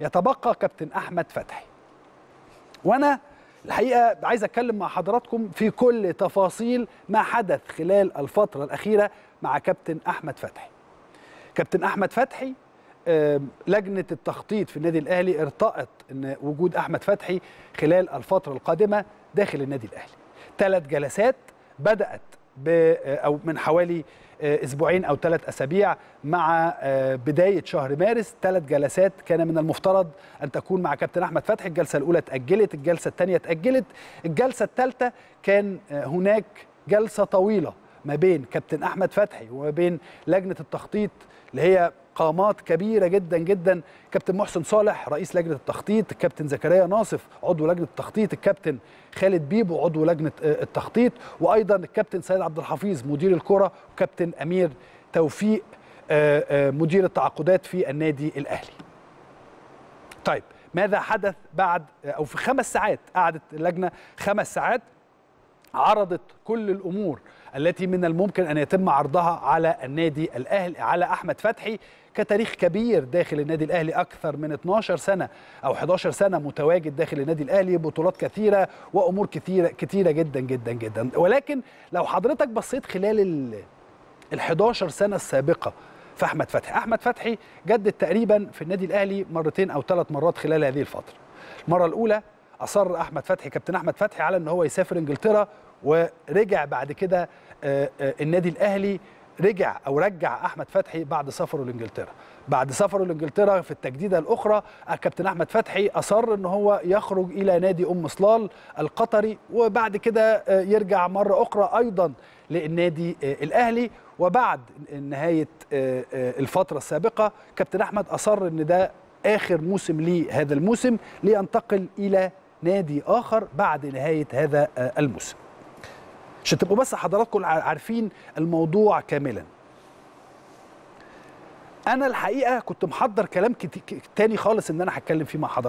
يتبقى كابتن احمد فتحي وانا الحقيقه عايز اتكلم مع حضراتكم في كل تفاصيل ما حدث خلال الفتره الاخيره مع كابتن احمد فتحي كابتن احمد فتحي لجنه التخطيط في النادي الاهلي ارتأت ان وجود احمد فتحي خلال الفتره القادمه داخل النادي الاهلي ثلاث جلسات بدأت او من حوالي آه، اسبوعين او ثلاث اسابيع مع آه، بدايه شهر مارس ثلاث جلسات كان من المفترض ان تكون مع كابتن احمد فتحي الجلسه الاولى اتاجلت الجلسه الثانيه اتاجلت الجلسه الثالثه كان آه، هناك جلسه طويله ما بين كابتن احمد فتحي وما بين لجنه التخطيط اللي هي قامات كبيره جدا جدا كابتن محسن صالح رئيس لجنه التخطيط الكابتن زكريا ناصف عضو لجنه التخطيط الكابتن خالد بيبو عضو لجنه آه، التخطيط وايضا الكابتن سيد عبد الحفيظ مدير الكره وكابتن امير توفيق آه، آه، مدير التعاقدات في النادي الاهلي طيب ماذا حدث بعد او في خمس ساعات قعدت اللجنه خمس ساعات عرضت كل الامور التي من الممكن ان يتم عرضها على النادي الاهلي على احمد فتحي كتاريخ كبير داخل النادي الاهلي اكثر من 12 سنه او 11 سنه متواجد داخل النادي الاهلي بطولات كثيره وامور كثيره كثيره جدا جدا جدا ولكن لو حضرتك بصيت خلال ال 11 سنه السابقه في احمد فتحي احمد فتحي جدد تقريبا في النادي الاهلي مرتين او ثلاث مرات خلال هذه الفتره المره الاولى اصر احمد فتحي كابتن احمد فتحي على ان هو يسافر انجلترا ورجع بعد كده آه، آه، النادي الاهلي رجع او رجع احمد فتحي بعد سفره لانجلترا بعد سفره لانجلترا في التجديده الاخرى الكابتن احمد فتحي اصر ان هو يخرج الى نادي ام صلال القطري وبعد كده آه، يرجع مره اخرى ايضا للنادي الاهلي وبعد نهايه الفتره السابقه كابتن احمد اصر ان ده اخر موسم لهذا الموسم لينتقل الى نادي آخر بعد نهاية هذا آه، الموسم عشان تبقوا بس حضراتكم عارفين الموضوع كاملا أنا الحقيقة كنت محضر كلام تاني خالص إن أنا هتكلم فيه مع حضراتكم